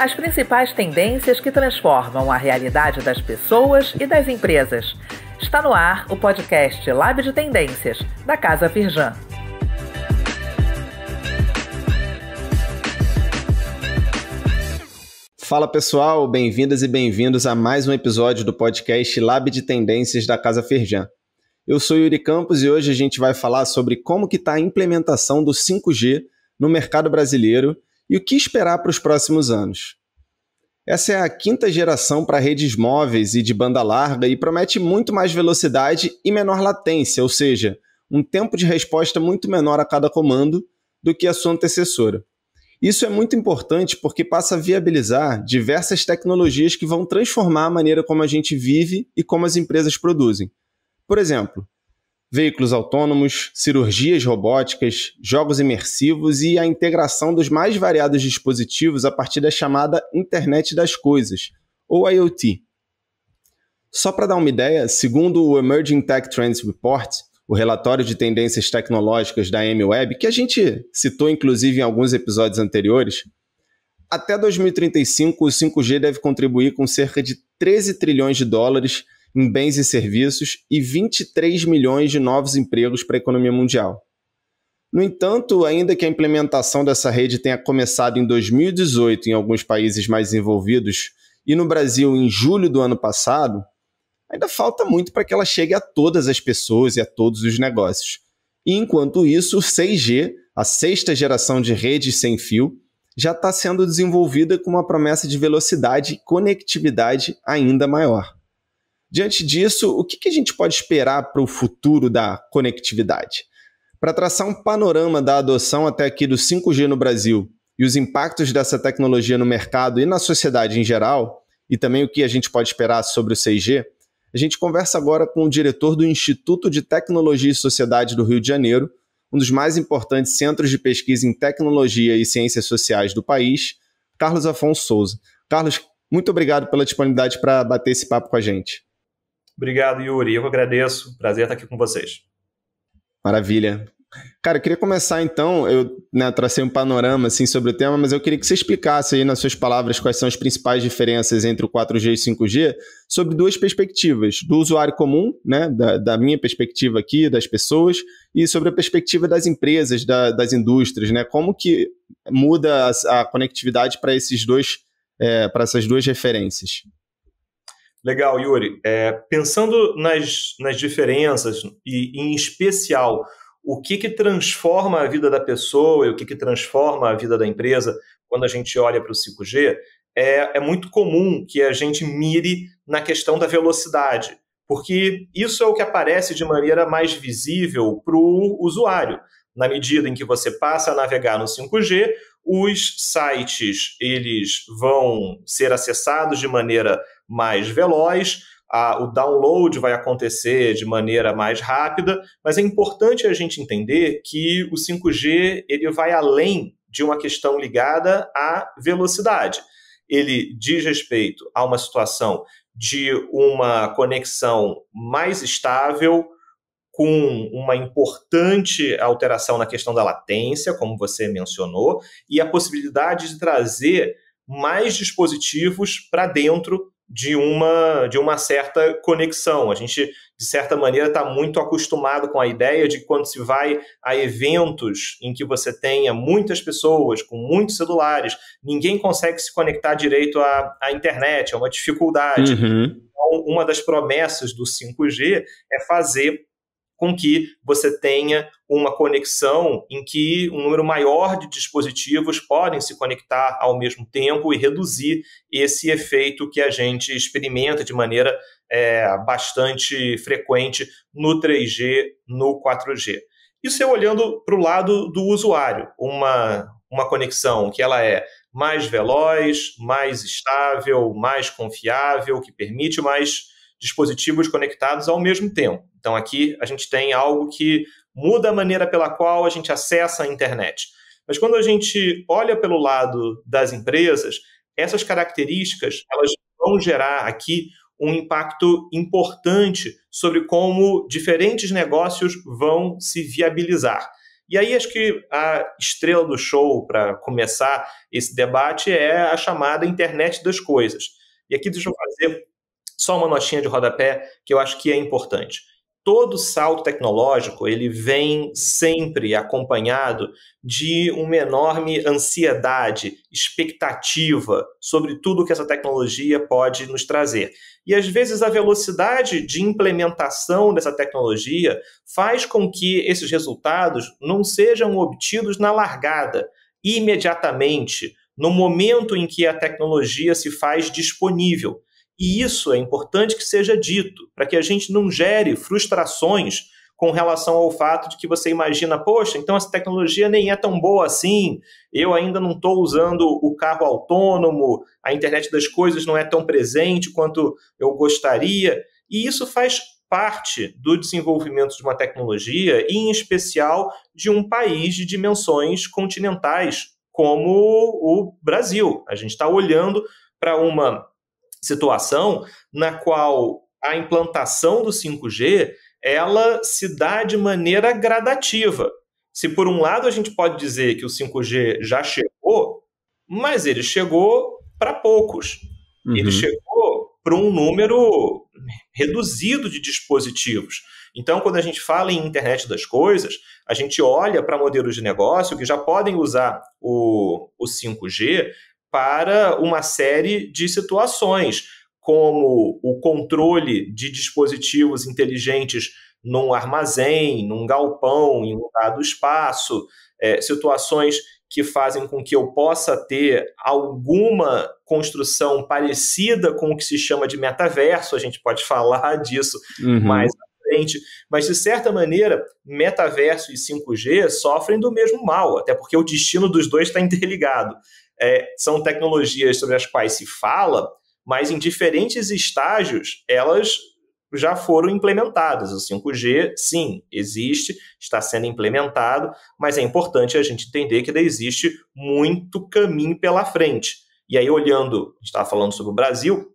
as principais tendências que transformam a realidade das pessoas e das empresas. Está no ar o podcast Lab de Tendências, da Casa Firjan. Fala pessoal, bem-vindas e bem-vindos a mais um episódio do podcast Lab de Tendências da Casa Firjan. Eu sou Yuri Campos e hoje a gente vai falar sobre como que está a implementação do 5G no mercado brasileiro e o que esperar para os próximos anos? Essa é a quinta geração para redes móveis e de banda larga e promete muito mais velocidade e menor latência, ou seja, um tempo de resposta muito menor a cada comando do que a sua antecessora. Isso é muito importante porque passa a viabilizar diversas tecnologias que vão transformar a maneira como a gente vive e como as empresas produzem. Por exemplo, veículos autônomos, cirurgias robóticas, jogos imersivos e a integração dos mais variados dispositivos a partir da chamada Internet das Coisas, ou IoT. Só para dar uma ideia, segundo o Emerging Tech Trends Report, o relatório de tendências tecnológicas da MWeb, que a gente citou inclusive em alguns episódios anteriores, até 2035 o 5G deve contribuir com cerca de 13 trilhões de dólares em bens e serviços e 23 milhões de novos empregos para a economia mundial. No entanto, ainda que a implementação dessa rede tenha começado em 2018 em alguns países mais envolvidos e no Brasil em julho do ano passado, ainda falta muito para que ela chegue a todas as pessoas e a todos os negócios. E enquanto isso, o 6G, a sexta geração de redes sem fio, já está sendo desenvolvida com uma promessa de velocidade e conectividade ainda maior. Diante disso, o que, que a gente pode esperar para o futuro da conectividade? Para traçar um panorama da adoção até aqui do 5G no Brasil e os impactos dessa tecnologia no mercado e na sociedade em geral, e também o que a gente pode esperar sobre o 6G, a gente conversa agora com o diretor do Instituto de Tecnologia e Sociedade do Rio de Janeiro, um dos mais importantes centros de pesquisa em tecnologia e ciências sociais do país, Carlos Afonso Souza. Carlos, muito obrigado pela disponibilidade para bater esse papo com a gente. Obrigado, Yuri. Eu que agradeço. Prazer estar aqui com vocês. Maravilha. Cara, eu queria começar então, eu né, tracei um panorama assim, sobre o tema, mas eu queria que você explicasse aí nas suas palavras quais são as principais diferenças entre o 4G e o 5G, sobre duas perspectivas, do usuário comum, né, da, da minha perspectiva aqui, das pessoas, e sobre a perspectiva das empresas, da, das indústrias, né, como que muda a, a conectividade para esses dois, é, para essas duas referências. Legal, Yuri. É, pensando nas, nas diferenças e, em especial, o que, que transforma a vida da pessoa e o que, que transforma a vida da empresa quando a gente olha para o 5G, é, é muito comum que a gente mire na questão da velocidade, porque isso é o que aparece de maneira mais visível para o usuário. Na medida em que você passa a navegar no 5G, os sites eles vão ser acessados de maneira mais veloz, a, o download vai acontecer de maneira mais rápida, mas é importante a gente entender que o 5G ele vai além de uma questão ligada à velocidade. Ele diz respeito a uma situação de uma conexão mais estável, com uma importante alteração na questão da latência, como você mencionou, e a possibilidade de trazer mais dispositivos para dentro de uma, de uma certa conexão. A gente, de certa maneira, está muito acostumado com a ideia de que quando se vai a eventos em que você tenha muitas pessoas com muitos celulares, ninguém consegue se conectar direito à, à internet, é uma dificuldade. Uhum. Então, uma das promessas do 5G é fazer com que você tenha uma conexão em que um número maior de dispositivos podem se conectar ao mesmo tempo e reduzir esse efeito que a gente experimenta de maneira é, bastante frequente no 3G, no 4G. Isso é olhando para o lado do usuário, uma, uma conexão que ela é mais veloz, mais estável, mais confiável, que permite mais dispositivos conectados ao mesmo tempo. Então aqui a gente tem algo que muda a maneira pela qual a gente acessa a internet. Mas quando a gente olha pelo lado das empresas, essas características elas vão gerar aqui um impacto importante sobre como diferentes negócios vão se viabilizar. E aí acho que a estrela do show para começar esse debate é a chamada internet das coisas. E aqui deixa eu fazer só uma notinha de rodapé que eu acho que é importante todo salto tecnológico ele vem sempre acompanhado de uma enorme ansiedade, expectativa sobre tudo que essa tecnologia pode nos trazer. E às vezes a velocidade de implementação dessa tecnologia faz com que esses resultados não sejam obtidos na largada, imediatamente, no momento em que a tecnologia se faz disponível e isso é importante que seja dito, para que a gente não gere frustrações com relação ao fato de que você imagina, poxa, então essa tecnologia nem é tão boa assim, eu ainda não estou usando o carro autônomo, a internet das coisas não é tão presente quanto eu gostaria. E isso faz parte do desenvolvimento de uma tecnologia, e em especial de um país de dimensões continentais como o Brasil. A gente está olhando para uma situação na qual a implantação do 5G ela se dá de maneira gradativa. Se por um lado a gente pode dizer que o 5G já chegou, mas ele chegou para poucos. Uhum. Ele chegou para um número reduzido de dispositivos. Então, quando a gente fala em internet das coisas, a gente olha para modelos de negócio que já podem usar o, o 5G para uma série de situações, como o controle de dispositivos inteligentes num armazém, num galpão, em um dado espaço, é, situações que fazem com que eu possa ter alguma construção parecida com o que se chama de metaverso, a gente pode falar disso uhum. mais à frente, mas de certa maneira, metaverso e 5G sofrem do mesmo mal, até porque o destino dos dois está interligado é, são tecnologias sobre as quais se fala, mas em diferentes estágios elas já foram implementadas. O 5G, sim, existe, está sendo implementado, mas é importante a gente entender que ainda existe muito caminho pela frente. E aí, olhando, estava falando sobre o Brasil,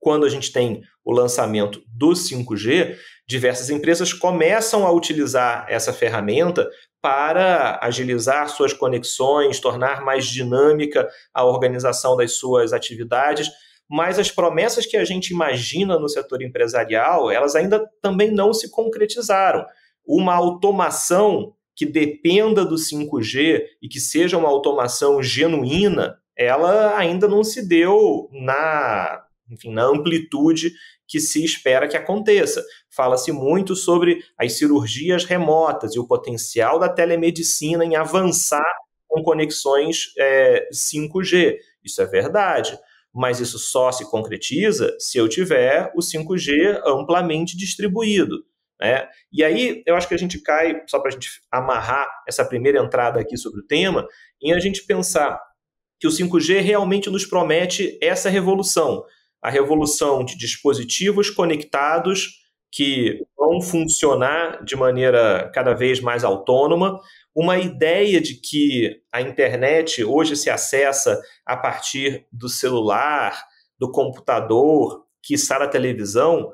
quando a gente tem o lançamento do 5G, diversas empresas começam a utilizar essa ferramenta para agilizar suas conexões, tornar mais dinâmica a organização das suas atividades, mas as promessas que a gente imagina no setor empresarial, elas ainda também não se concretizaram. Uma automação que dependa do 5G e que seja uma automação genuína, ela ainda não se deu na, enfim, na amplitude que se espera que aconteça. Fala-se muito sobre as cirurgias remotas e o potencial da telemedicina em avançar com conexões é, 5G. Isso é verdade. Mas isso só se concretiza se eu tiver o 5G amplamente distribuído. Né? E aí eu acho que a gente cai, só para a gente amarrar essa primeira entrada aqui sobre o tema, em a gente pensar que o 5G realmente nos promete essa revolução a revolução de dispositivos conectados que vão funcionar de maneira cada vez mais autônoma, uma ideia de que a internet hoje se acessa a partir do celular, do computador, que está na televisão,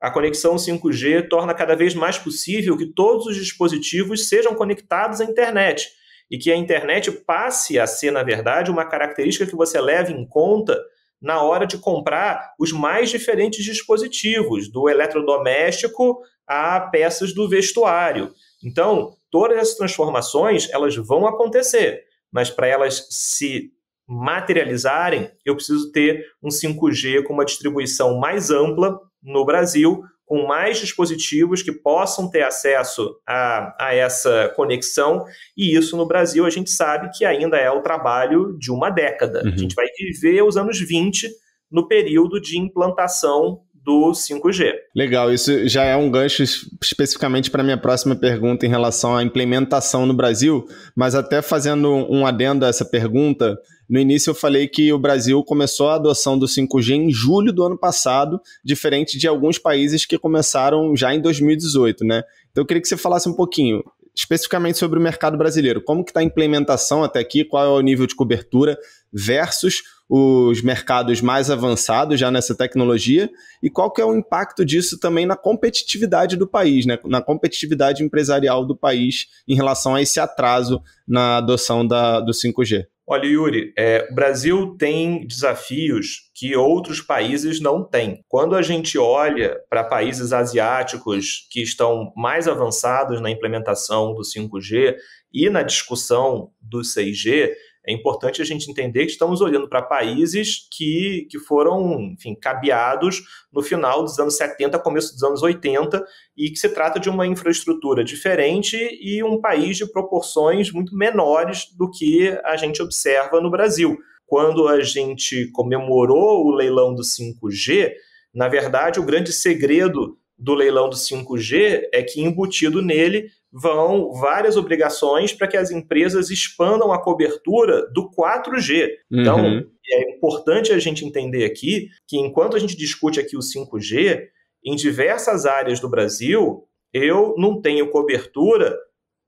a conexão 5G torna cada vez mais possível que todos os dispositivos sejam conectados à internet e que a internet passe a ser, na verdade, uma característica que você leve em conta na hora de comprar os mais diferentes dispositivos, do eletrodoméstico a peças do vestuário. Então, todas essas transformações, elas vão acontecer, mas para elas se materializarem, eu preciso ter um 5G com uma distribuição mais ampla no Brasil com mais dispositivos que possam ter acesso a, a essa conexão, e isso no Brasil a gente sabe que ainda é o trabalho de uma década. Uhum. A gente vai viver os anos 20 no período de implantação do 5G. Legal, isso já é um gancho especificamente para minha próxima pergunta em relação à implementação no Brasil, mas até fazendo um adendo a essa pergunta, no início eu falei que o Brasil começou a adoção do 5G em julho do ano passado, diferente de alguns países que começaram já em 2018, né? Então eu queria que você falasse um pouquinho especificamente sobre o mercado brasileiro. Como que está a implementação até aqui? Qual é o nível de cobertura versus os mercados mais avançados já nessa tecnologia? E qual que é o impacto disso também na competitividade do país, né? na competitividade empresarial do país em relação a esse atraso na adoção da, do 5G? Olha, Yuri, é, o Brasil tem desafios que outros países não têm. Quando a gente olha para países asiáticos que estão mais avançados na implementação do 5G e na discussão do 6G, é importante a gente entender que estamos olhando para países que, que foram, enfim, cabeados no final dos anos 70, começo dos anos 80, e que se trata de uma infraestrutura diferente e um país de proporções muito menores do que a gente observa no Brasil. Quando a gente comemorou o leilão do 5G, na verdade, o grande segredo do leilão do 5G é que embutido nele vão várias obrigações para que as empresas expandam a cobertura do 4G. Então, uhum. Então, é importante a gente entender aqui que enquanto a gente discute aqui o 5G, em diversas áreas do Brasil, eu não tenho cobertura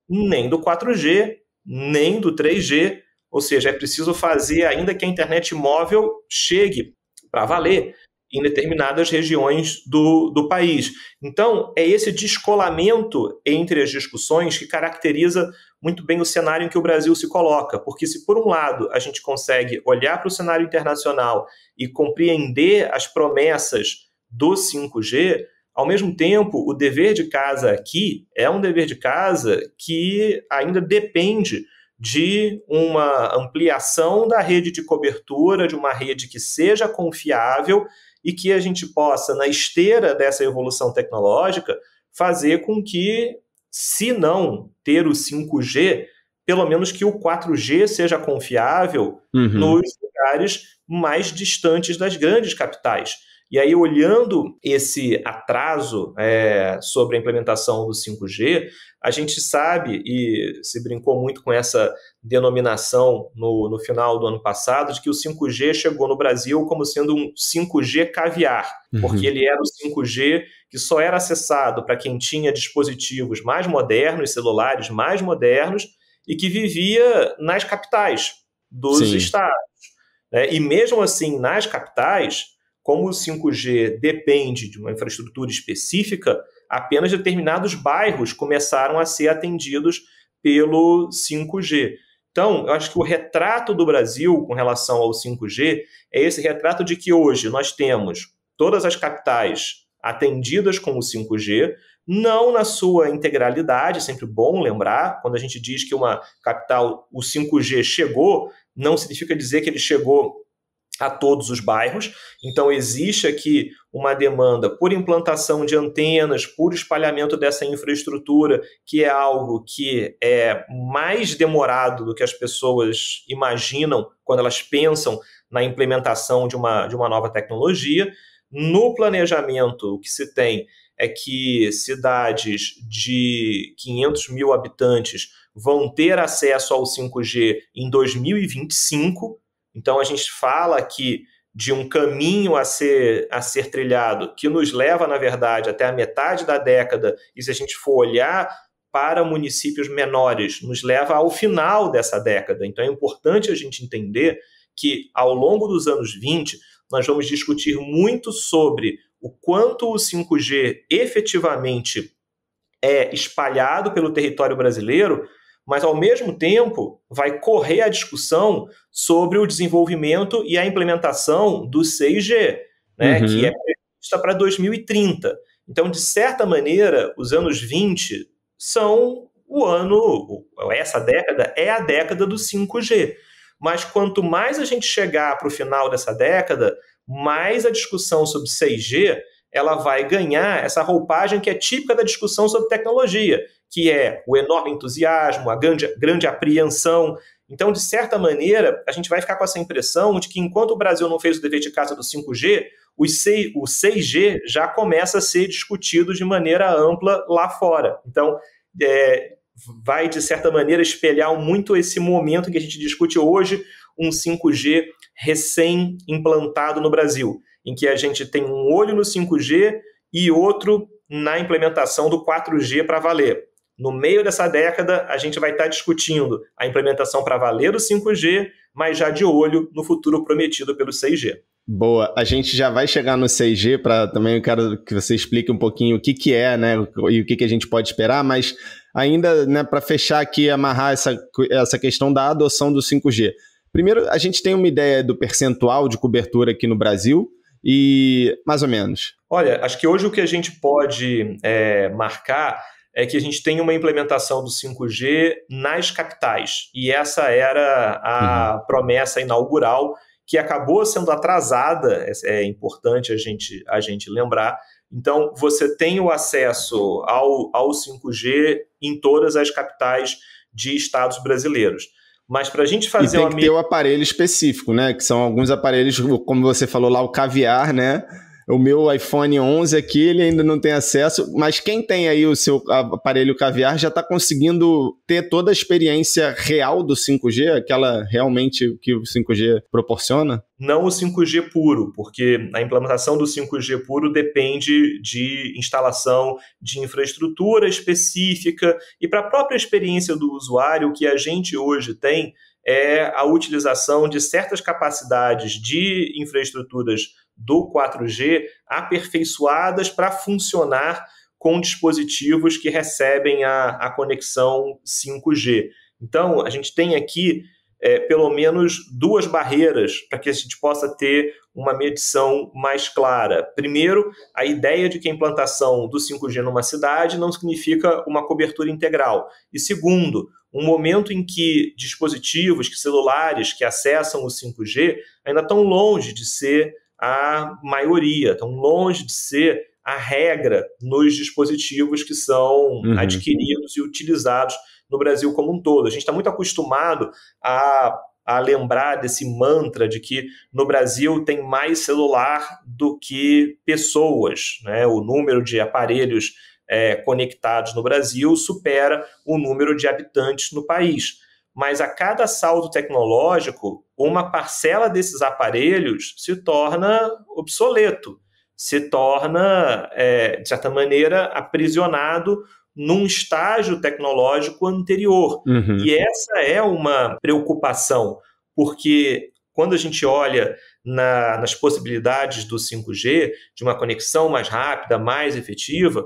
nem do 4G, nem do 3G. Ou seja, é preciso fazer ainda que a internet móvel chegue para valer em determinadas regiões do, do país. Então, é esse descolamento entre as discussões que caracteriza muito bem o cenário em que o Brasil se coloca, porque se por um lado a gente consegue olhar para o cenário internacional e compreender as promessas do 5G, ao mesmo tempo, o dever de casa aqui é um dever de casa que ainda depende de uma ampliação da rede de cobertura, de uma rede que seja confiável e que a gente possa, na esteira dessa evolução tecnológica, fazer com que, se não ter o 5G, pelo menos que o 4G seja confiável uhum. nos lugares mais distantes das grandes capitais e aí, olhando esse atraso é, sobre a implementação do 5G, a gente sabe, e se brincou muito com essa denominação no, no final do ano passado, de que o 5G chegou no Brasil como sendo um 5G caviar, uhum. porque ele era o 5G que só era acessado para quem tinha dispositivos mais modernos, celulares mais modernos, e que vivia nas capitais dos Sim. estados. Né? E mesmo assim, nas capitais, como o 5G depende de uma infraestrutura específica, apenas determinados bairros começaram a ser atendidos pelo 5G. Então, eu acho que o retrato do Brasil com relação ao 5G é esse retrato de que hoje nós temos todas as capitais atendidas com o 5G, não na sua integralidade, é sempre bom lembrar, quando a gente diz que uma capital, o 5G chegou, não significa dizer que ele chegou a todos os bairros. Então, existe aqui uma demanda por implantação de antenas, por espalhamento dessa infraestrutura, que é algo que é mais demorado do que as pessoas imaginam quando elas pensam na implementação de uma, de uma nova tecnologia. No planejamento, o que se tem é que cidades de 500 mil habitantes vão ter acesso ao 5G em 2025 então a gente fala aqui de um caminho a ser, a ser trilhado que nos leva, na verdade, até a metade da década, e se a gente for olhar para municípios menores, nos leva ao final dessa década. Então é importante a gente entender que ao longo dos anos 20, nós vamos discutir muito sobre o quanto o 5G efetivamente é espalhado pelo território brasileiro, mas ao mesmo tempo vai correr a discussão sobre o desenvolvimento e a implementação do 6G, né, uhum. que é prevista para 2030. Então, de certa maneira, os anos 20 são o ano, essa década é a década do 5G. Mas quanto mais a gente chegar para o final dessa década, mais a discussão sobre 6G ela vai ganhar essa roupagem que é típica da discussão sobre tecnologia, que é o enorme entusiasmo, a grande, grande apreensão. Então, de certa maneira, a gente vai ficar com essa impressão de que enquanto o Brasil não fez o dever de casa do 5G, o 6G já começa a ser discutido de maneira ampla lá fora. Então, é, vai, de certa maneira, espelhar muito esse momento que a gente discute hoje um 5G recém-implantado no Brasil em que a gente tem um olho no 5G e outro na implementação do 4G para valer. No meio dessa década, a gente vai estar tá discutindo a implementação para valer do 5G, mas já de olho no futuro prometido pelo 6G. Boa, a gente já vai chegar no 6G para também eu quero que você explique um pouquinho o que, que é, né, e o que, que a gente pode esperar, mas ainda, né, para fechar aqui amarrar essa, essa questão da adoção do 5G. Primeiro, a gente tem uma ideia do percentual de cobertura aqui no Brasil, e mais ou menos? Olha, acho que hoje o que a gente pode é, marcar é que a gente tem uma implementação do 5G nas capitais. E essa era a uhum. promessa inaugural que acabou sendo atrasada, é, é importante a gente, a gente lembrar. Então, você tem o acesso ao, ao 5G em todas as capitais de estados brasileiros. Mas para a gente fazer e tem uma. Tem que ter o um aparelho específico, né? Que são alguns aparelhos, como você falou lá, o caviar, né? o meu iPhone 11 aqui, ele ainda não tem acesso, mas quem tem aí o seu aparelho caviar já está conseguindo ter toda a experiência real do 5G, aquela realmente que o 5G proporciona? Não o 5G puro, porque a implementação do 5G puro depende de instalação de infraestrutura específica e para a própria experiência do usuário, o que a gente hoje tem é a utilização de certas capacidades de infraestruturas do 4G aperfeiçoadas para funcionar com dispositivos que recebem a, a conexão 5G. Então, a gente tem aqui é, pelo menos duas barreiras para que a gente possa ter uma medição mais clara. Primeiro, a ideia de que a implantação do 5G numa cidade não significa uma cobertura integral. E segundo, um momento em que dispositivos, que celulares que acessam o 5G ainda estão longe de ser a maioria, estão longe de ser a regra nos dispositivos que são uhum. adquiridos e utilizados no Brasil como um todo. A gente está muito acostumado a, a lembrar desse mantra de que no Brasil tem mais celular do que pessoas, né? o número de aparelhos é, conectados no Brasil supera o número de habitantes no país. Mas a cada salto tecnológico, uma parcela desses aparelhos se torna obsoleto, se torna, é, de certa maneira, aprisionado num estágio tecnológico anterior. Uhum. E essa é uma preocupação, porque quando a gente olha na, nas possibilidades do 5G, de uma conexão mais rápida, mais efetiva,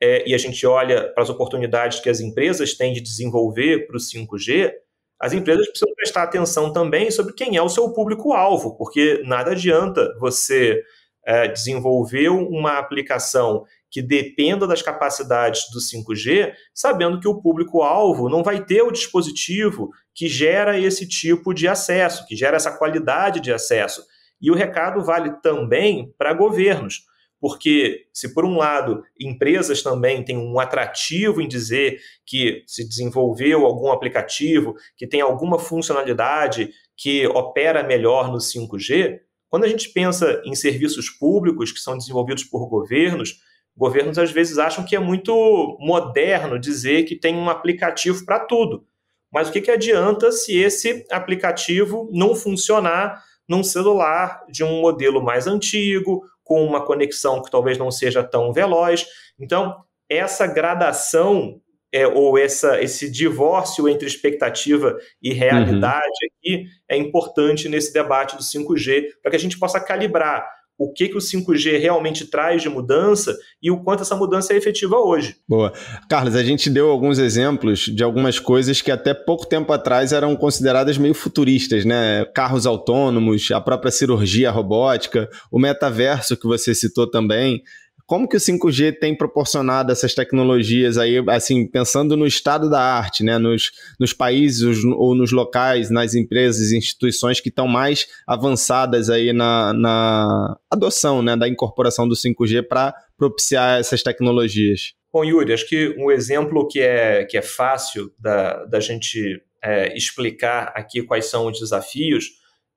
é, e a gente olha para as oportunidades que as empresas têm de desenvolver para o 5G, as empresas precisam prestar atenção também sobre quem é o seu público-alvo, porque nada adianta você é, desenvolver uma aplicação que dependa das capacidades do 5G, sabendo que o público-alvo não vai ter o dispositivo que gera esse tipo de acesso, que gera essa qualidade de acesso. E o recado vale também para governos porque se por um lado empresas também têm um atrativo em dizer que se desenvolveu algum aplicativo que tem alguma funcionalidade que opera melhor no 5G, quando a gente pensa em serviços públicos que são desenvolvidos por governos, governos às vezes acham que é muito moderno dizer que tem um aplicativo para tudo. Mas o que, que adianta se esse aplicativo não funcionar num celular de um modelo mais antigo com uma conexão que talvez não seja tão veloz. Então, essa gradação é, ou essa, esse divórcio entre expectativa e realidade uhum. aqui é importante nesse debate do 5G para que a gente possa calibrar o que, que o 5G realmente traz de mudança e o quanto essa mudança é efetiva hoje. Boa. Carlos, a gente deu alguns exemplos de algumas coisas que até pouco tempo atrás eram consideradas meio futuristas, né? Carros autônomos, a própria cirurgia robótica, o metaverso que você citou também. Como que o 5G tem proporcionado essas tecnologias aí, assim, pensando no estado da arte, né? Nos, nos países ou nos locais, nas empresas e instituições que estão mais avançadas aí na, na adoção, né? Da incorporação do 5G para propiciar essas tecnologias. Bom, Yuri, acho que um exemplo que é, que é fácil da, da gente é, explicar aqui quais são os desafios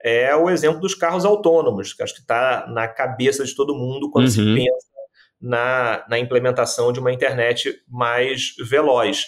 é o exemplo dos carros autônomos, que acho que está na cabeça de todo mundo quando uhum. se pensa na, na implementação de uma internet mais veloz.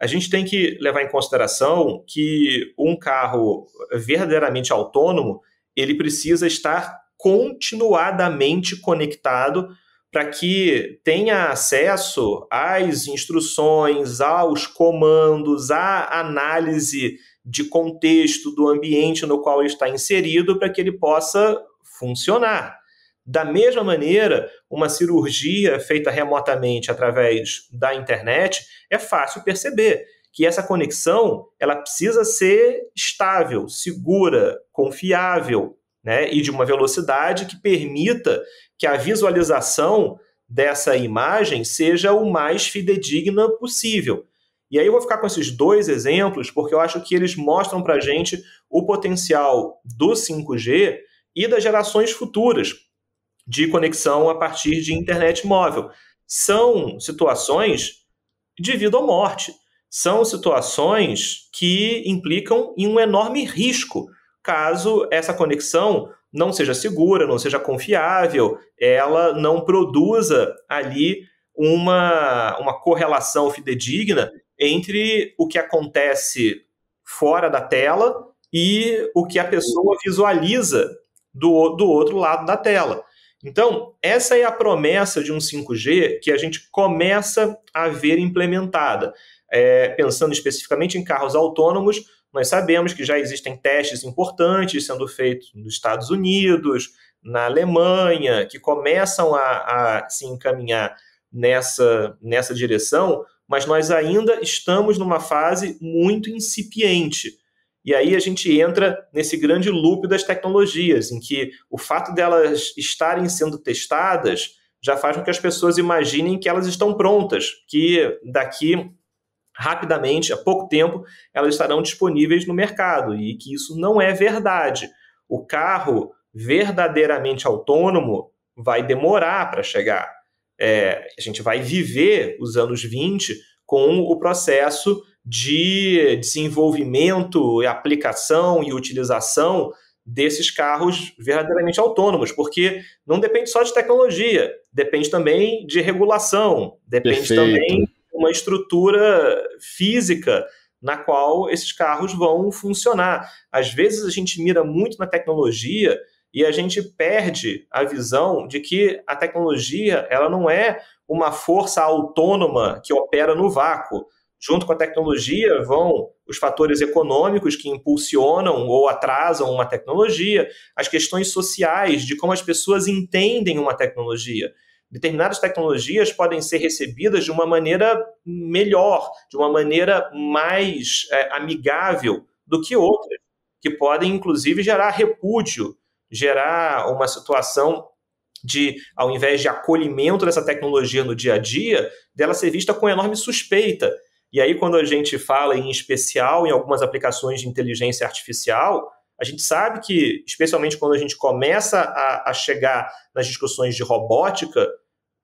A gente tem que levar em consideração que um carro verdadeiramente autônomo ele precisa estar continuadamente conectado para que tenha acesso às instruções, aos comandos, à análise de contexto do ambiente no qual ele está inserido para que ele possa funcionar. Da mesma maneira, uma cirurgia feita remotamente através da internet é fácil perceber que essa conexão ela precisa ser estável, segura, confiável, né? E de uma velocidade que permita que a visualização dessa imagem seja o mais fidedigna possível. E aí eu vou ficar com esses dois exemplos porque eu acho que eles mostram para gente o potencial do 5G e das gerações futuras, de conexão a partir de internet móvel. São situações de vida ou morte. São situações que implicam em um enorme risco caso essa conexão não seja segura, não seja confiável, ela não produza ali uma, uma correlação fidedigna entre o que acontece fora da tela e o que a pessoa visualiza do, do outro lado da tela. Então, essa é a promessa de um 5G que a gente começa a ver implementada. É, pensando especificamente em carros autônomos, nós sabemos que já existem testes importantes sendo feitos nos Estados Unidos, na Alemanha, que começam a, a se encaminhar nessa, nessa direção, mas nós ainda estamos numa fase muito incipiente. E aí a gente entra nesse grande loop das tecnologias, em que o fato delas estarem sendo testadas já faz com que as pessoas imaginem que elas estão prontas, que daqui rapidamente, a pouco tempo, elas estarão disponíveis no mercado e que isso não é verdade. O carro verdadeiramente autônomo vai demorar para chegar. É, a gente vai viver os anos 20 com o processo de desenvolvimento e aplicação e utilização desses carros verdadeiramente autônomos, porque não depende só de tecnologia, depende também de regulação, depende Perfeito. também de uma estrutura física na qual esses carros vão funcionar. Às vezes a gente mira muito na tecnologia e a gente perde a visão de que a tecnologia ela não é uma força autônoma que opera no vácuo. Junto com a tecnologia vão os fatores econômicos que impulsionam ou atrasam uma tecnologia, as questões sociais de como as pessoas entendem uma tecnologia. Determinadas tecnologias podem ser recebidas de uma maneira melhor, de uma maneira mais é, amigável do que outras, que podem inclusive gerar repúdio, gerar uma situação de, ao invés de acolhimento dessa tecnologia no dia a dia, dela ser vista com enorme suspeita. E aí, quando a gente fala em especial em algumas aplicações de inteligência artificial, a gente sabe que, especialmente quando a gente começa a, a chegar nas discussões de robótica,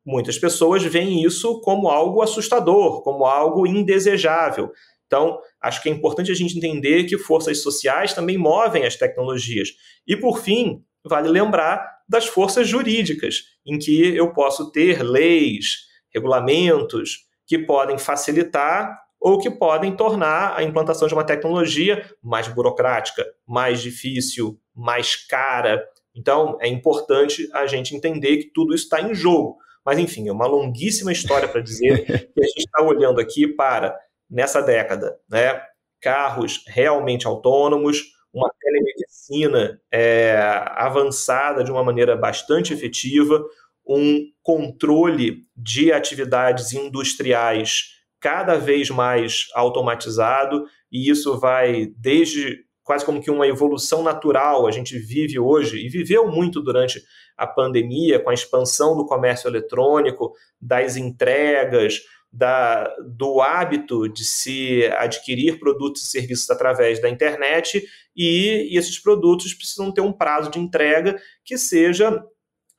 muitas pessoas veem isso como algo assustador, como algo indesejável. Então, acho que é importante a gente entender que forças sociais também movem as tecnologias. E, por fim, vale lembrar das forças jurídicas, em que eu posso ter leis, regulamentos, que podem facilitar ou que podem tornar a implantação de uma tecnologia mais burocrática, mais difícil, mais cara. Então, é importante a gente entender que tudo isso está em jogo. Mas, enfim, é uma longuíssima história para dizer que a gente está olhando aqui para, nessa década, né, carros realmente autônomos, uma telemedicina é, avançada de uma maneira bastante efetiva, um controle de atividades industriais cada vez mais automatizado, e isso vai desde quase como que uma evolução natural. A gente vive hoje e viveu muito durante a pandemia, com a expansão do comércio eletrônico, das entregas, da, do hábito de se adquirir produtos e serviços através da internet, e, e esses produtos precisam ter um prazo de entrega que seja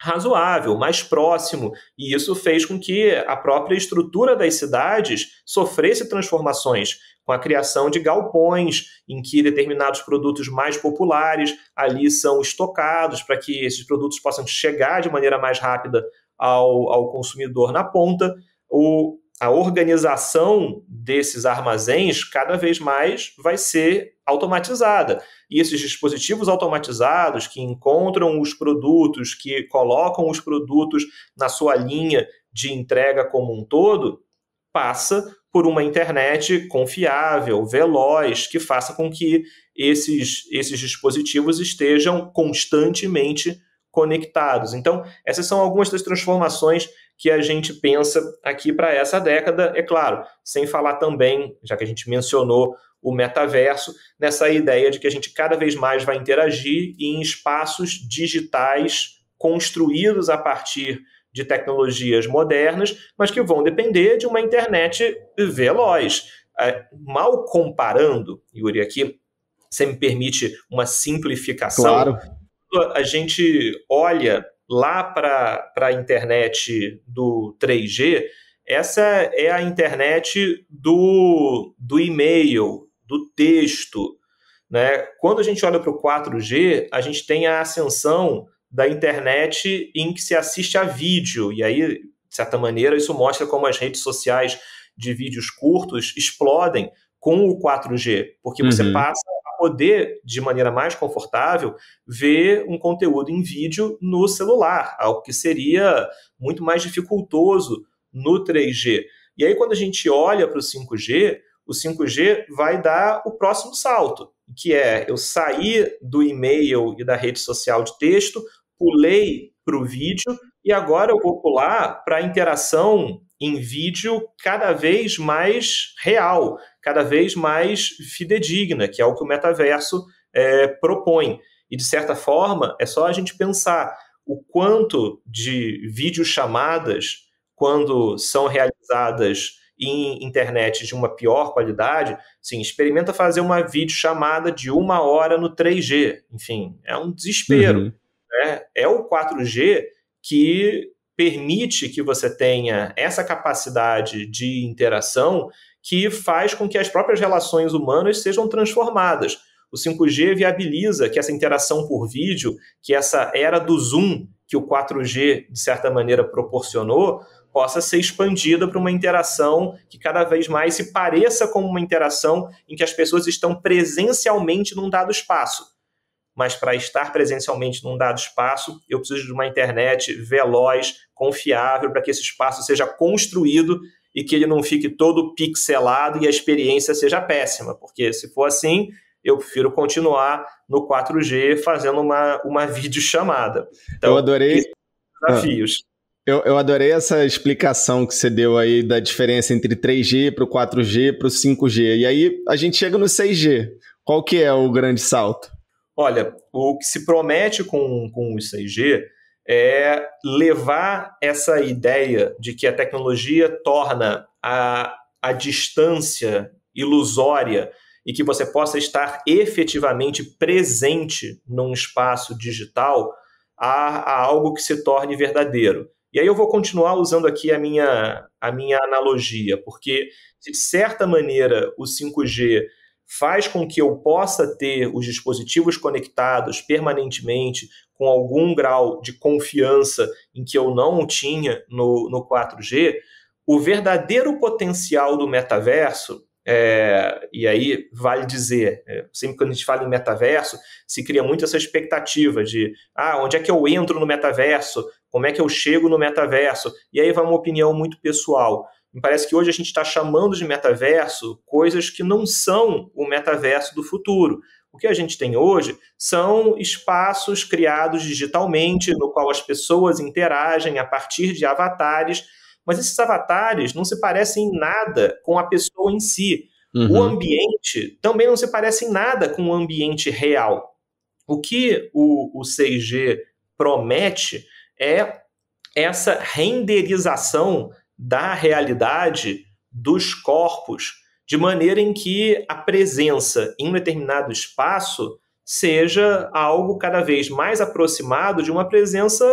razoável, mais próximo, e isso fez com que a própria estrutura das cidades sofresse transformações com a criação de galpões em que determinados produtos mais populares ali são estocados para que esses produtos possam chegar de maneira mais rápida ao, ao consumidor na ponta. O, a organização desses armazéns cada vez mais vai ser automatizada. E esses dispositivos automatizados que encontram os produtos, que colocam os produtos na sua linha de entrega como um todo, passa por uma internet confiável, veloz, que faça com que esses, esses dispositivos estejam constantemente conectados. Então, essas são algumas das transformações que a gente pensa aqui para essa década, é claro, sem falar também, já que a gente mencionou o metaverso, nessa ideia de que a gente cada vez mais vai interagir em espaços digitais construídos a partir de tecnologias modernas, mas que vão depender de uma internet veloz. É, mal comparando, Yuri, aqui, você me permite uma simplificação. Claro. A gente olha lá para a internet do 3G, essa é a internet do, do e-mail, do texto. Né? Quando a gente olha para o 4G, a gente tem a ascensão da internet em que se assiste a vídeo. E aí, de certa maneira, isso mostra como as redes sociais de vídeos curtos explodem com o 4G, porque uhum. você passa poder, de maneira mais confortável, ver um conteúdo em vídeo no celular, algo que seria muito mais dificultoso no 3G. E aí, quando a gente olha para o 5G, o 5G vai dar o próximo salto, que é eu sair do e-mail e da rede social de texto, pulei para o vídeo e agora eu vou pular para a interação em vídeo cada vez mais real, cada vez mais fidedigna, que é o que o metaverso é, propõe. E, de certa forma, é só a gente pensar o quanto de videochamadas, quando são realizadas em internet de uma pior qualidade, sim, experimenta fazer uma videochamada de uma hora no 3G. Enfim, é um desespero. Uhum. Né? É o 4G que permite que você tenha essa capacidade de interação que faz com que as próprias relações humanas sejam transformadas. O 5G viabiliza que essa interação por vídeo, que essa era do Zoom que o 4G, de certa maneira, proporcionou, possa ser expandida para uma interação que cada vez mais se pareça com uma interação em que as pessoas estão presencialmente num dado espaço. Mas para estar presencialmente num dado espaço, eu preciso de uma internet veloz, confiável, para que esse espaço seja construído e que ele não fique todo pixelado e a experiência seja péssima, porque se for assim, eu prefiro continuar no 4G fazendo uma, uma videochamada. Então, eu adorei. Desafios. Ah. Eu, eu adorei essa explicação que você deu aí da diferença entre 3G para o 4G para o 5G. E aí a gente chega no 6G. Qual que é o grande salto? Olha, o que se promete com, com o 6G é levar essa ideia de que a tecnologia torna a, a distância ilusória e que você possa estar efetivamente presente num espaço digital a, a algo que se torne verdadeiro. E aí eu vou continuar usando aqui a minha, a minha analogia, porque, de certa maneira, o 5G faz com que eu possa ter os dispositivos conectados permanentemente com algum grau de confiança em que eu não tinha no, no 4G, o verdadeiro potencial do metaverso, é, e aí vale dizer, é, sempre que a gente fala em metaverso, se cria muito essa expectativa de ah, onde é que eu entro no metaverso? Como é que eu chego no metaverso? E aí vai uma opinião muito pessoal. Me parece que hoje a gente está chamando de metaverso coisas que não são o metaverso do futuro. O que a gente tem hoje são espaços criados digitalmente, no qual as pessoas interagem a partir de avatares, mas esses avatares não se parecem em nada com a pessoa em si. Uhum. O ambiente também não se parece em nada com o ambiente real. O que o, o 6G promete é essa renderização da realidade dos corpos, de maneira em que a presença em um determinado espaço seja algo cada vez mais aproximado de uma presença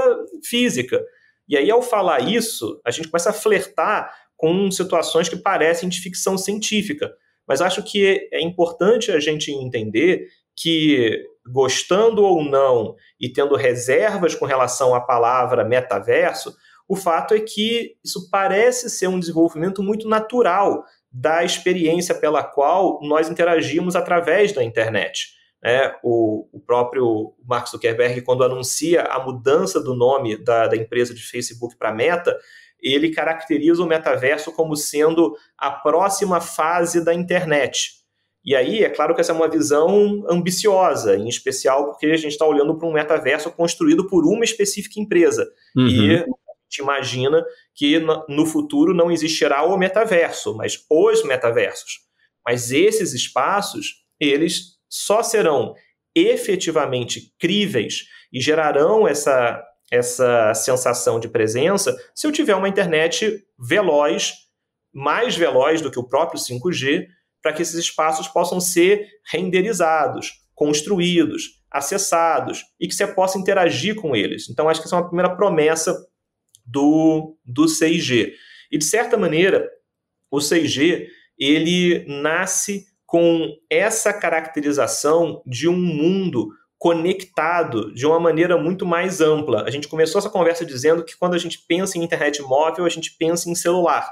física. E aí, ao falar isso, a gente começa a flertar com situações que parecem de ficção científica. Mas acho que é importante a gente entender que, gostando ou não e tendo reservas com relação à palavra metaverso, o fato é que isso parece ser um desenvolvimento muito natural da experiência pela qual nós interagimos através da internet. É, o, o, próprio Mark Zuckerberg, quando anuncia a mudança do nome da, da empresa de Facebook para Meta, ele caracteriza o metaverso como sendo a próxima fase da internet. E aí, é claro que essa é uma visão ambiciosa, em especial porque a gente está olhando para um metaverso construído por uma específica empresa. Uhum. E gente imagina que no futuro não existirá o metaverso, mas os metaversos. Mas esses espaços, eles só serão efetivamente críveis e gerarão essa, essa sensação de presença se eu tiver uma internet veloz, mais veloz do que o próprio 5G, para que esses espaços possam ser renderizados, construídos, acessados e que você possa interagir com eles. Então, acho que essa é uma primeira promessa do, do 6G. E de certa maneira, o 6G ele nasce com essa caracterização de um mundo conectado de uma maneira muito mais ampla. A gente começou essa conversa dizendo que quando a gente pensa em internet móvel, a gente pensa em celular.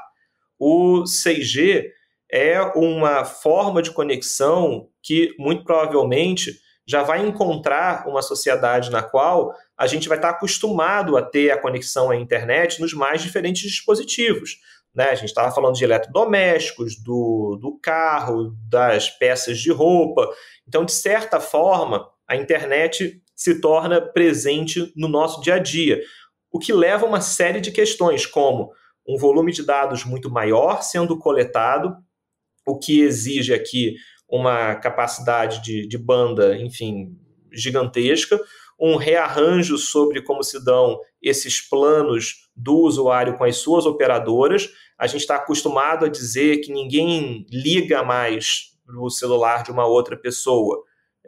O 6G é uma forma de conexão que muito provavelmente já vai encontrar uma sociedade na qual a gente vai estar acostumado a ter a conexão à internet nos mais diferentes dispositivos. Né? A gente estava falando de eletrodomésticos, do, do carro, das peças de roupa. Então, de certa forma, a internet se torna presente no nosso dia a dia, o que leva a uma série de questões, como um volume de dados muito maior sendo coletado, o que exige aqui uma capacidade de, de banda, enfim, gigantesca, um rearranjo sobre como se dão esses planos do usuário com as suas operadoras. A gente está acostumado a dizer que ninguém liga mais o celular de uma outra pessoa,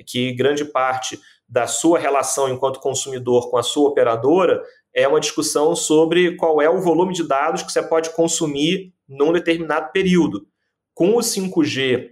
que grande parte da sua relação enquanto consumidor com a sua operadora é uma discussão sobre qual é o volume de dados que você pode consumir num determinado período. Com o 5G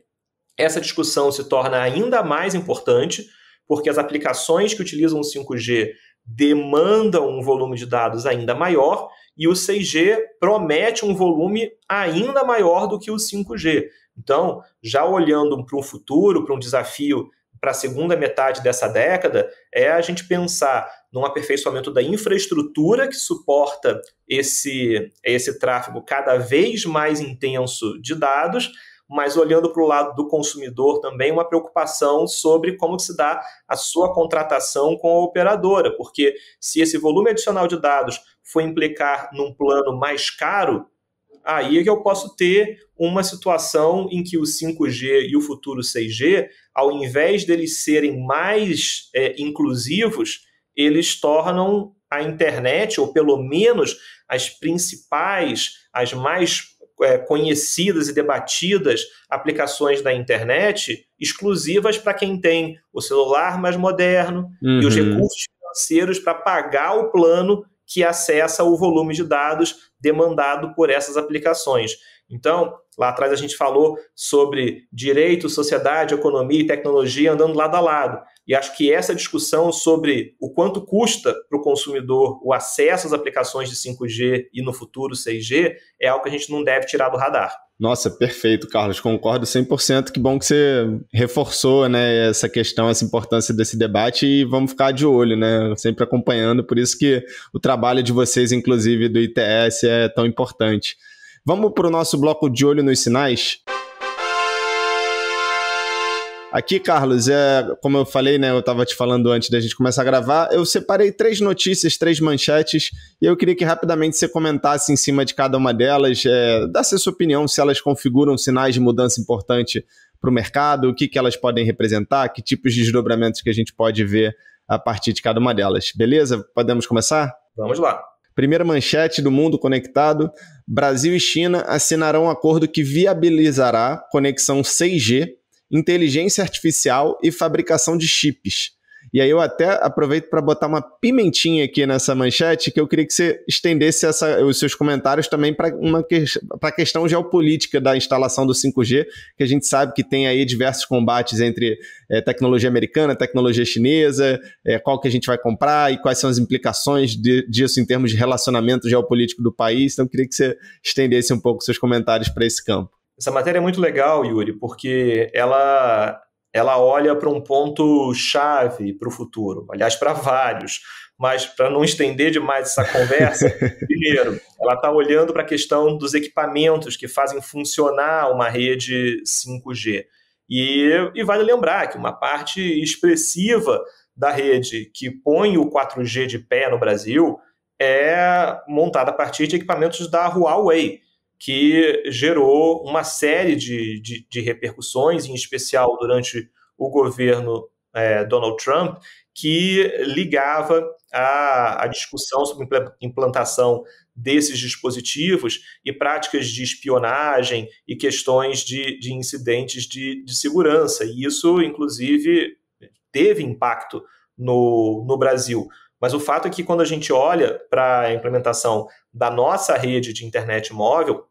essa discussão se torna ainda mais importante porque as aplicações que utilizam o 5G demandam um volume de dados ainda maior e o 6G promete um volume ainda maior do que o 5G. Então, já olhando para o futuro, para um desafio para a segunda metade dessa década, é a gente pensar num aperfeiçoamento da infraestrutura que suporta esse, esse tráfego cada vez mais intenso de dados mas olhando para o lado do consumidor também, uma preocupação sobre como se dá a sua contratação com a operadora, porque se esse volume adicional de dados for implicar num plano mais caro, aí é que eu posso ter uma situação em que o 5G e o futuro 6G, ao invés deles serem mais é, inclusivos, eles tornam a internet, ou pelo menos as principais, as mais é, conhecidas e debatidas aplicações da internet exclusivas para quem tem o celular mais moderno uhum. e os uhum. recursos financeiros para pagar o plano que acessa o volume de dados demandado por essas aplicações. Então, lá atrás a gente falou sobre direito, sociedade, economia e tecnologia andando lado a lado. E acho que essa discussão sobre o quanto custa para o consumidor o acesso às aplicações de 5G e no futuro 6G é algo que a gente não deve tirar do radar. Nossa, perfeito, Carlos. Concordo 100%. Que bom que você reforçou né, essa questão, essa importância desse debate e vamos ficar de olho, né? Sempre acompanhando. Por isso que o trabalho de vocês, inclusive do ITS, é tão importante. Vamos para o nosso bloco de olho nos sinais? Aqui, Carlos, é, como eu falei, né? Eu estava te falando antes da gente começar a gravar, eu separei três notícias, três manchetes, e eu queria que rapidamente você comentasse em cima de cada uma delas, é, desse a sua opinião, se elas configuram sinais de mudança importante para o mercado, o que, que elas podem representar, que tipos de desdobramentos que a gente pode ver a partir de cada uma delas. Beleza? Podemos começar? Vamos lá. Primeira manchete do Mundo Conectado: Brasil e China assinarão um acordo que viabilizará conexão 6G inteligência artificial e fabricação de chips. E aí eu até aproveito para botar uma pimentinha aqui nessa manchete, que eu queria que você estendesse essa, os seus comentários também para a questão geopolítica da instalação do 5G, que a gente sabe que tem aí diversos combates entre é, tecnologia americana, tecnologia chinesa, é, qual que a gente vai comprar e quais são as implicações de, disso em termos de relacionamento geopolítico do país. Então eu queria que você estendesse um pouco seus comentários para esse campo. Essa matéria é muito legal, Yuri, porque ela ela olha para um ponto chave para o futuro, aliás, para vários. Mas para não estender demais essa conversa, primeiro, ela está olhando para a questão dos equipamentos que fazem funcionar uma rede 5G. E, e vale lembrar que uma parte expressiva da rede que põe o 4G de pé no Brasil é montada a partir de equipamentos da Huawei que gerou uma série de, de, de repercussões, em especial durante o governo é, Donald Trump, que ligava a, a discussão sobre implantação desses dispositivos e práticas de espionagem e questões de, de incidentes de, de segurança. E isso, inclusive, teve impacto no, no Brasil. Mas o fato é que quando a gente olha para a implementação da nossa rede de internet móvel,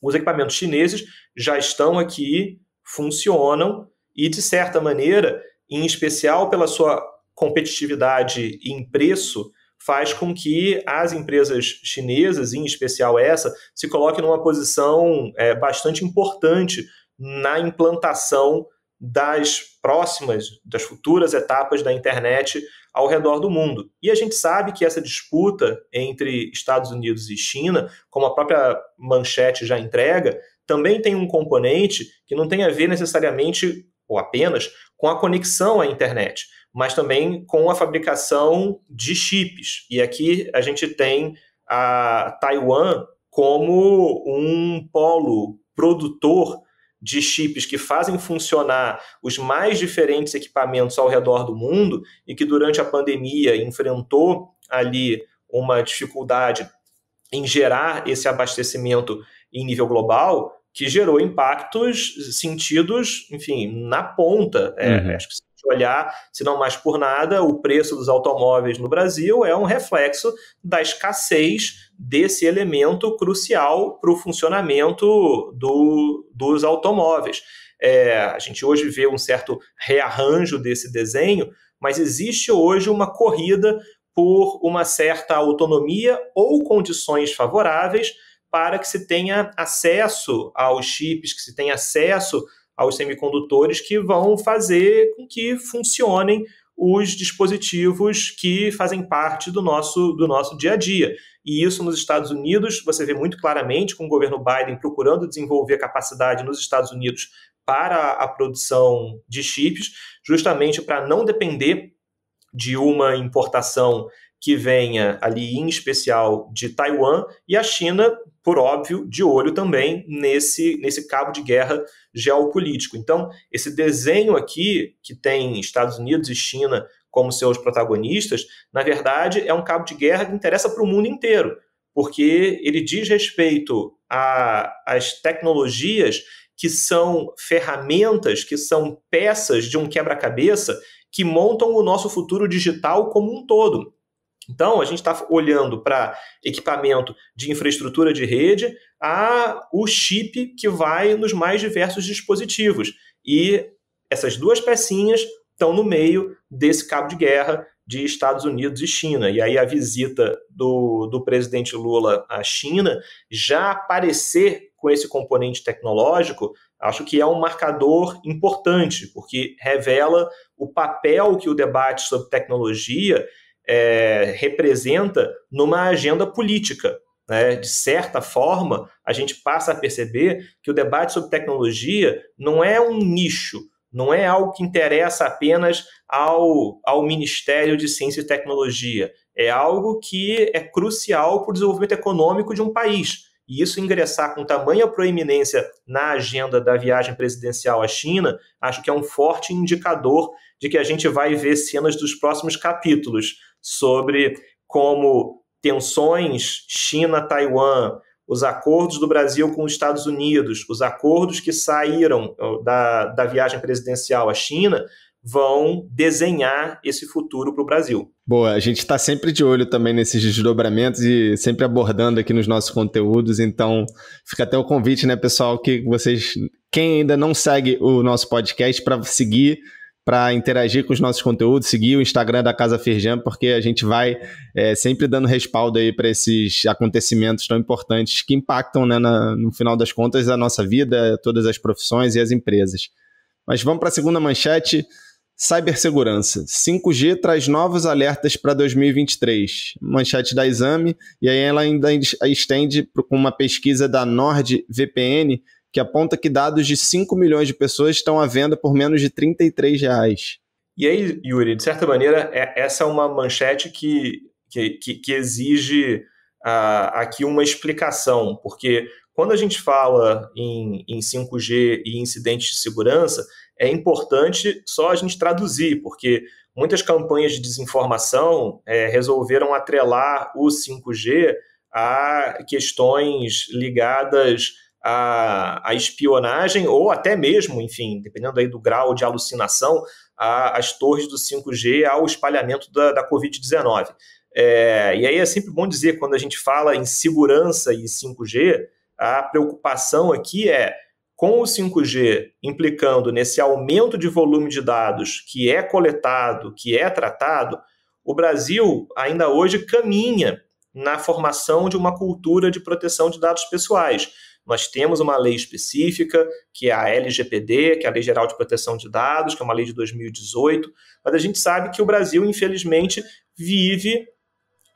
os equipamentos chineses já estão aqui, funcionam e, de certa maneira, em especial pela sua competitividade em preço, faz com que as empresas chinesas, em especial essa, se coloquem numa posição é, bastante importante na implantação das próximas, das futuras etapas da internet ao redor do mundo. E a gente sabe que essa disputa entre Estados Unidos e China, como a própria manchete já entrega, também tem um componente que não tem a ver necessariamente ou apenas com a conexão à internet, mas também com a fabricação de chips. E aqui a gente tem a Taiwan como um polo produtor de chips que fazem funcionar os mais diferentes equipamentos ao redor do mundo e que durante a pandemia enfrentou ali uma dificuldade em gerar esse abastecimento em nível global, que gerou impactos sentidos, enfim, na ponta. É, uhum. Acho que se olhar, se não mais por nada, o preço dos automóveis no Brasil é um reflexo da escassez desse elemento crucial para o funcionamento do, dos automóveis. É, a gente hoje vê um certo rearranjo desse desenho, mas existe hoje uma corrida por uma certa autonomia ou condições favoráveis para que se tenha acesso aos chips, que se tenha acesso aos semicondutores que vão fazer com que funcionem os dispositivos que fazem parte do nosso, do nosso dia a dia. E isso nos Estados Unidos, você vê muito claramente com o governo Biden procurando desenvolver capacidade nos Estados Unidos para a produção de chips, justamente para não depender de uma importação que venha ali, em especial, de Taiwan, e a China, por óbvio, de olho também nesse, nesse cabo de guerra geopolítico. Então, esse desenho aqui, que tem Estados Unidos e China como seus protagonistas, na verdade é um cabo de guerra que interessa para o mundo inteiro, porque ele diz respeito às tecnologias que são ferramentas, que são peças de um quebra-cabeça que montam o nosso futuro digital como um todo. Então, a gente está olhando para equipamento de infraestrutura de rede a o chip que vai nos mais diversos dispositivos. E essas duas pecinhas estão no meio desse cabo de guerra de Estados Unidos e China. E aí a visita do, do presidente Lula à China já aparecer com esse componente tecnológico, acho que é um marcador importante, porque revela o papel que o debate sobre tecnologia é, representa numa agenda política. Né? De certa forma, a gente passa a perceber que o debate sobre tecnologia não é um nicho, não é algo que interessa apenas ao, ao Ministério de Ciência e Tecnologia. É algo que é crucial para o desenvolvimento econômico de um país. E isso ingressar com tamanha proeminência na agenda da viagem presidencial à China, acho que é um forte indicador de que a gente vai ver cenas dos próximos capítulos sobre como tensões China-Taiwan, os acordos do Brasil com os Estados Unidos, os acordos que saíram da, da viagem presidencial à China, vão desenhar esse futuro para o Brasil. Boa, a gente está sempre de olho também nesses desdobramentos e sempre abordando aqui nos nossos conteúdos, então fica até o convite, né, pessoal, que vocês, quem ainda não segue o nosso podcast, para seguir para interagir com os nossos conteúdos, seguir o Instagram da Casa Firjan, porque a gente vai é, sempre dando respaldo aí para esses acontecimentos tão importantes que impactam, né, na, no final das contas, a nossa vida, todas as profissões e as empresas. Mas vamos para a segunda manchete. Cibersegurança. 5G traz novos alertas para 2023. Manchete da Exame, e aí ela ainda estende com uma pesquisa da NordVPN que aponta que dados de 5 milhões de pessoas estão à venda por menos de 33 reais. E aí, Yuri, de certa maneira, é, essa é uma manchete que, que, que, que exige uh, aqui uma explicação, porque quando a gente fala em, em 5G e incidentes de segurança, é importante só a gente traduzir, porque muitas campanhas de desinformação é, resolveram atrelar o 5G a questões ligadas a, a espionagem ou até mesmo, enfim, dependendo aí do grau de alucinação, a, as torres do 5G ao espalhamento da, da Covid-19. É, e aí é sempre bom dizer, quando a gente fala em segurança e 5G, a preocupação aqui é com o 5G implicando nesse aumento de volume de dados que é coletado, que é tratado, o Brasil ainda hoje caminha na formação de uma cultura de proteção de dados pessoais. Nós temos uma lei específica, que é a LGPD, que é a Lei Geral de Proteção de Dados, que é uma lei de 2018, mas a gente sabe que o Brasil, infelizmente, vive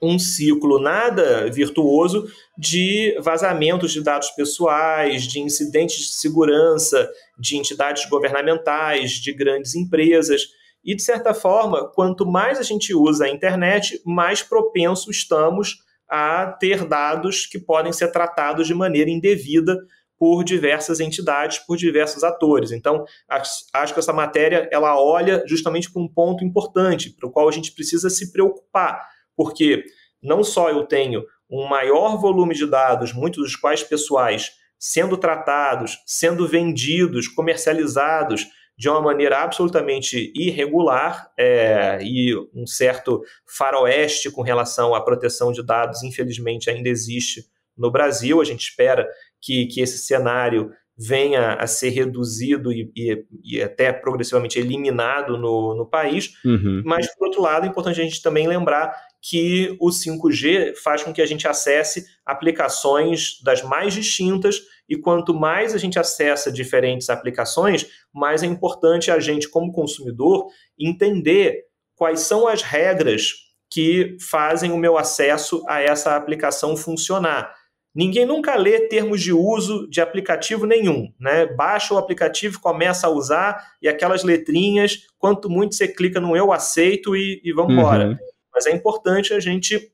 um ciclo nada virtuoso de vazamentos de dados pessoais, de incidentes de segurança, de entidades governamentais, de grandes empresas. E, de certa forma, quanto mais a gente usa a internet, mais propenso estamos a ter dados que podem ser tratados de maneira indevida por diversas entidades, por diversos atores. Então, acho que essa matéria ela olha justamente para um ponto importante, para o qual a gente precisa se preocupar, porque não só eu tenho um maior volume de dados, muitos dos quais pessoais, sendo tratados, sendo vendidos, comercializados, de uma maneira absolutamente irregular é, e um certo faroeste com relação à proteção de dados, infelizmente, ainda existe no Brasil. A gente espera que, que esse cenário venha a ser reduzido e, e, e até progressivamente eliminado no, no país. Uhum. Mas, por outro lado, é importante a gente também lembrar que o 5G faz com que a gente acesse aplicações das mais distintas e quanto mais a gente acessa diferentes aplicações, mais é importante a gente, como consumidor, entender quais são as regras que fazem o meu acesso a essa aplicação funcionar. Ninguém nunca lê termos de uso de aplicativo nenhum, né? Baixa o aplicativo, começa a usar e aquelas letrinhas, quanto muito você clica no eu aceito e, e vamos embora. Uhum. Mas é importante a gente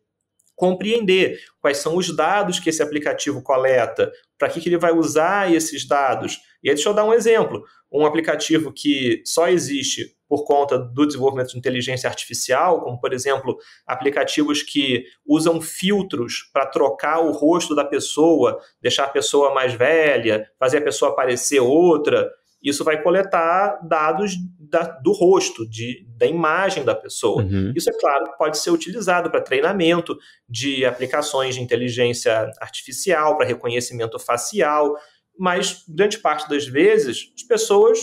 compreender quais são os dados que esse aplicativo coleta, para que, que ele vai usar esses dados. E aí, deixa eu dar um exemplo. Um aplicativo que só existe por conta do desenvolvimento de inteligência artificial, como, por exemplo, aplicativos que usam filtros para trocar o rosto da pessoa, deixar a pessoa mais velha, fazer a pessoa parecer outra isso vai coletar dados da, do rosto, de, da imagem da pessoa. Uhum. Isso, é claro, pode ser utilizado para treinamento de aplicações de inteligência artificial, para reconhecimento facial, mas grande parte das vezes as pessoas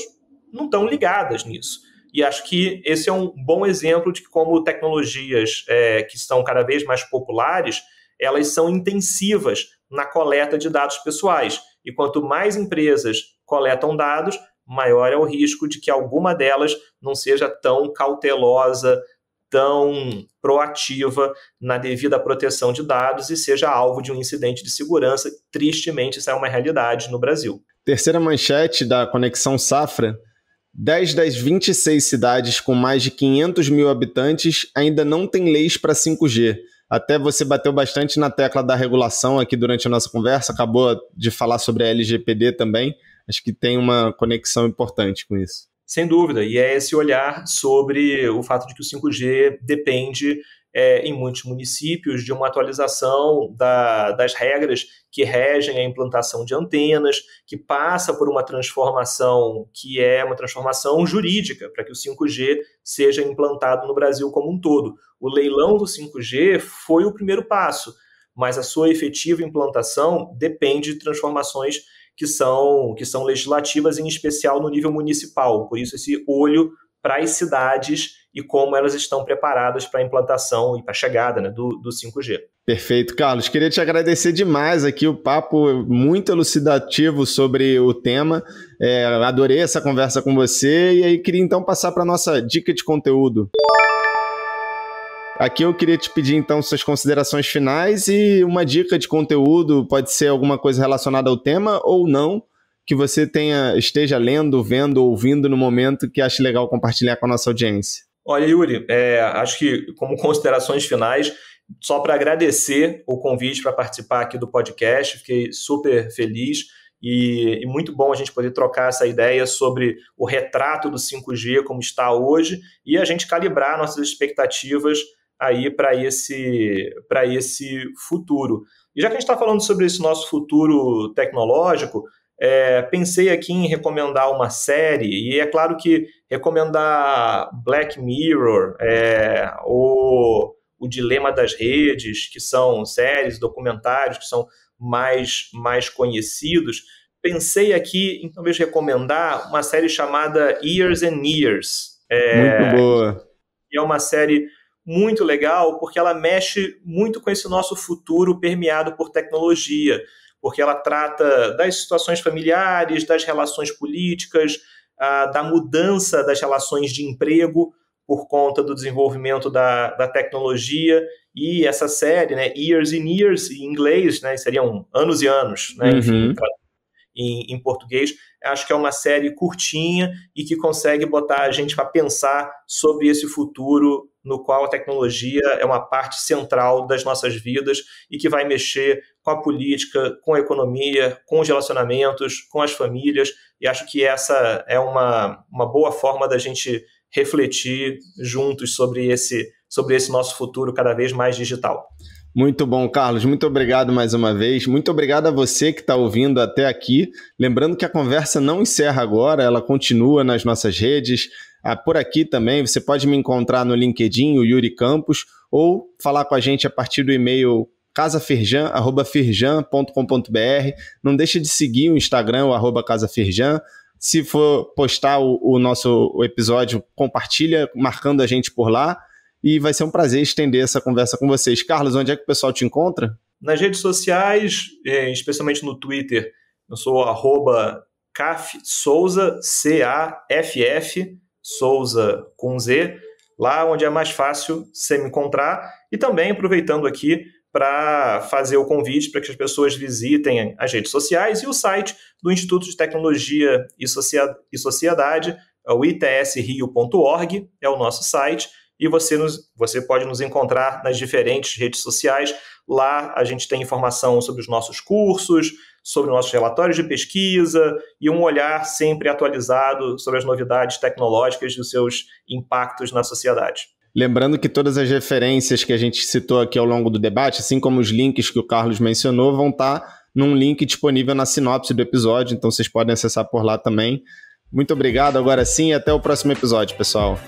não estão ligadas nisso. E acho que esse é um bom exemplo de como tecnologias é, que são cada vez mais populares, elas são intensivas na coleta de dados pessoais. E quanto mais empresas coletam dados, maior é o risco de que alguma delas não seja tão cautelosa, tão proativa na devida proteção de dados e seja alvo de um incidente de segurança. Tristemente, isso é uma realidade no Brasil. Terceira manchete da Conexão Safra. 10 das 26 cidades com mais de 500 mil habitantes ainda não têm leis para 5G. Até você bateu bastante na tecla da regulação aqui durante a nossa conversa, acabou de falar sobre a LGPD também acho que tem uma conexão importante com isso. Sem dúvida, e é esse olhar sobre o fato de que o 5G depende é, em muitos municípios de uma atualização da, das regras que regem a implantação de antenas, que passa por uma transformação que é uma transformação jurídica para que o 5G seja implantado no Brasil como um todo. O leilão do 5G foi o primeiro passo, mas a sua efetiva implantação depende de transformações que são, que são legislativas, em especial no nível municipal. Por isso, esse olho para as cidades e como elas estão preparadas para a implantação e para a chegada né, do, do 5G. Perfeito, Carlos. Queria te agradecer demais aqui o papo muito elucidativo sobre o tema. É, adorei essa conversa com você e aí queria então passar para a nossa dica de conteúdo. Aqui eu queria te pedir então suas considerações finais e uma dica de conteúdo, pode ser alguma coisa relacionada ao tema ou não, que você tenha esteja lendo, vendo, ouvindo no momento que ache legal compartilhar com a nossa audiência. Olha, Yuri, é, acho que como considerações finais, só para agradecer o convite para participar aqui do podcast, fiquei super feliz. E, e, muito bom a gente poder trocar essa ideia sobre o retrato do 5G como está hoje e a gente calibrar nossas expectativas aí para esse, para esse futuro. E já que a gente está falando sobre esse nosso futuro tecnológico, é, pensei aqui em recomendar uma série, e é claro que recomendar Black Mirror, é, ou O Dilema das Redes, que são séries, documentários que são mais, mais conhecidos, pensei aqui em talvez recomendar uma série chamada Years and Years. É, Muito boa. e é uma série muito legal, porque ela mexe muito com esse nosso futuro permeado por tecnologia, porque ela trata das situações familiares, das relações políticas, da mudança das relações de emprego por conta do desenvolvimento da, da tecnologia e essa série, né, Years in Years, em inglês, né, seriam anos e anos, né, uhum. enfim, em, em, português. Acho que é uma série curtinha e que consegue botar a gente para pensar sobre esse futuro no qual a tecnologia é uma parte central das nossas vidas e que vai mexer com a política, com a economia, com os relacionamentos, com as famílias. E acho que essa é uma, uma boa forma da gente refletir juntos sobre esse, sobre esse nosso futuro cada vez mais digital. Muito bom, Carlos. Muito obrigado mais uma vez. Muito obrigado a você que está ouvindo até aqui. Lembrando que a conversa não encerra agora, ela continua nas nossas redes ah, por aqui também. Você pode me encontrar no LinkedIn, o Yuri Campos, ou falar com a gente a partir do e-mail casaferjan.firjan.com.br. Não deixe de seguir o Instagram, o arroba casaferjan. Se for postar o, o nosso episódio, compartilha, marcando a gente por lá. E vai ser um prazer estender essa conversa com vocês. Carlos, onde é que o pessoal te encontra? Nas redes sociais, é, especialmente no Twitter, eu sou arroba souza C-A-F-F. Souza com Z, lá onde é mais fácil você me encontrar. E também aproveitando aqui para fazer o convite para que as pessoas visitem as redes sociais e o site do Instituto de Tecnologia e Sociedade, o itsrio.org, é o nosso site. E você, nos, você pode nos encontrar nas diferentes redes sociais. Lá a gente tem informação sobre os nossos cursos, sobre nossos relatórios de pesquisa e um olhar sempre atualizado sobre as novidades tecnológicas e os seus impactos na sociedade. Lembrando que todas as referências que a gente citou aqui ao longo do debate, assim como os links que o Carlos mencionou, vão estar num link disponível na sinopse do episódio, então vocês podem acessar por lá também. Muito obrigado agora sim e até o próximo episódio, pessoal.